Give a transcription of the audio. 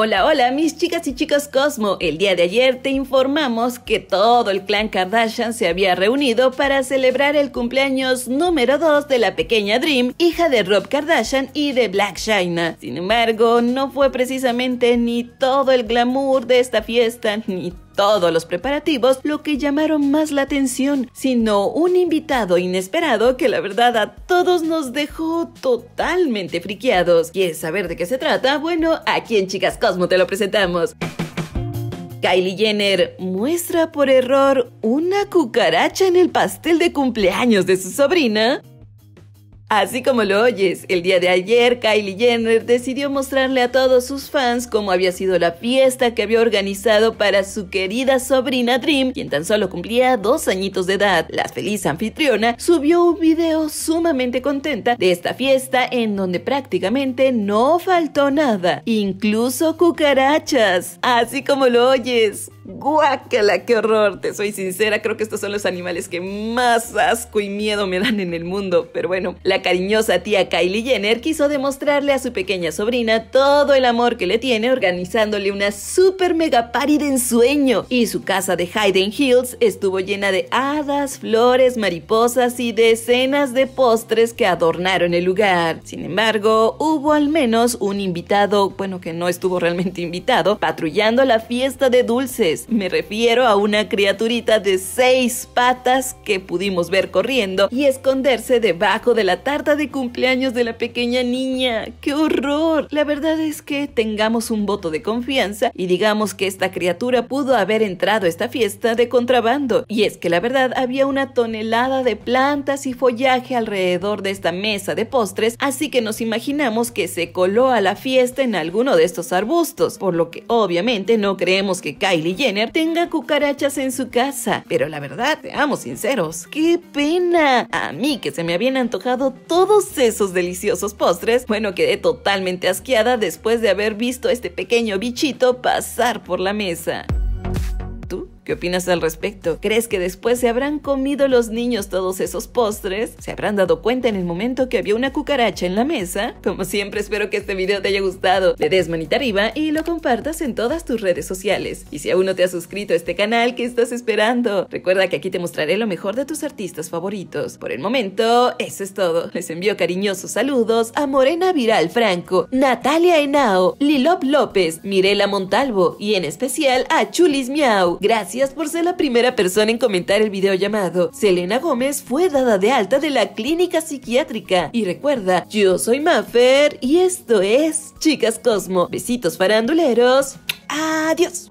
Hola, hola mis chicas y chicos Cosmo. El día de ayer te informamos que todo el clan Kardashian se había reunido para celebrar el cumpleaños número 2 de la pequeña Dream, hija de Rob Kardashian y de Black China. Sin embargo, no fue precisamente ni todo el glamour de esta fiesta, ni todos los preparativos lo que llamaron más la atención, sino un invitado inesperado que la verdad a todos nos dejó totalmente friqueados. ¿Quieres saber de qué se trata? Bueno, aquí en Chicas Cosmo te lo presentamos. Kylie Jenner muestra por error una cucaracha en el pastel de cumpleaños de su sobrina Así como lo oyes, el día de ayer Kylie Jenner decidió mostrarle a todos sus fans cómo había sido la fiesta que había organizado para su querida sobrina Dream, quien tan solo cumplía dos añitos de edad. La feliz anfitriona subió un video sumamente contenta de esta fiesta en donde prácticamente no faltó nada, incluso cucarachas. Así como lo oyes. Guácala, qué horror, te soy sincera, creo que estos son los animales que más asco y miedo me dan en el mundo. Pero bueno, la cariñosa tía Kylie Jenner quiso demostrarle a su pequeña sobrina todo el amor que le tiene organizándole una super mega party de ensueño. Y su casa de Hayden Hills estuvo llena de hadas, flores, mariposas y decenas de postres que adornaron el lugar. Sin embargo, hubo al menos un invitado, bueno, que no estuvo realmente invitado, patrullando la fiesta de dulces me refiero a una criaturita de seis patas que pudimos ver corriendo y esconderse debajo de la tarta de cumpleaños de la pequeña niña. ¡Qué horror! La verdad es que tengamos un voto de confianza y digamos que esta criatura pudo haber entrado a esta fiesta de contrabando. Y es que la verdad había una tonelada de plantas y follaje alrededor de esta mesa de postres, así que nos imaginamos que se coló a la fiesta en alguno de estos arbustos, por lo que obviamente no creemos que Kylie tenga cucarachas en su casa. Pero la verdad, seamos sinceros, qué pena. A mí que se me habían antojado todos esos deliciosos postres, bueno, quedé totalmente asqueada después de haber visto a este pequeño bichito pasar por la mesa. ¿Qué opinas al respecto? ¿Crees que después se habrán comido los niños todos esos postres? ¿Se habrán dado cuenta en el momento que había una cucaracha en la mesa? Como siempre, espero que este video te haya gustado. Le des manita arriba y lo compartas en todas tus redes sociales. Y si aún no te has suscrito a este canal, ¿qué estás esperando? Recuerda que aquí te mostraré lo mejor de tus artistas favoritos. Por el momento, eso es todo. Les envío cariñosos saludos a Morena Viral Franco, Natalia Henao, Lilop López, Mirela Montalvo y en especial a Chulis Miau. Gracias por ser la primera persona en comentar el video llamado. Selena Gómez fue dada de alta de la clínica psiquiátrica. Y recuerda, yo soy Maffer y esto es Chicas Cosmo. Besitos faranduleros. Adiós.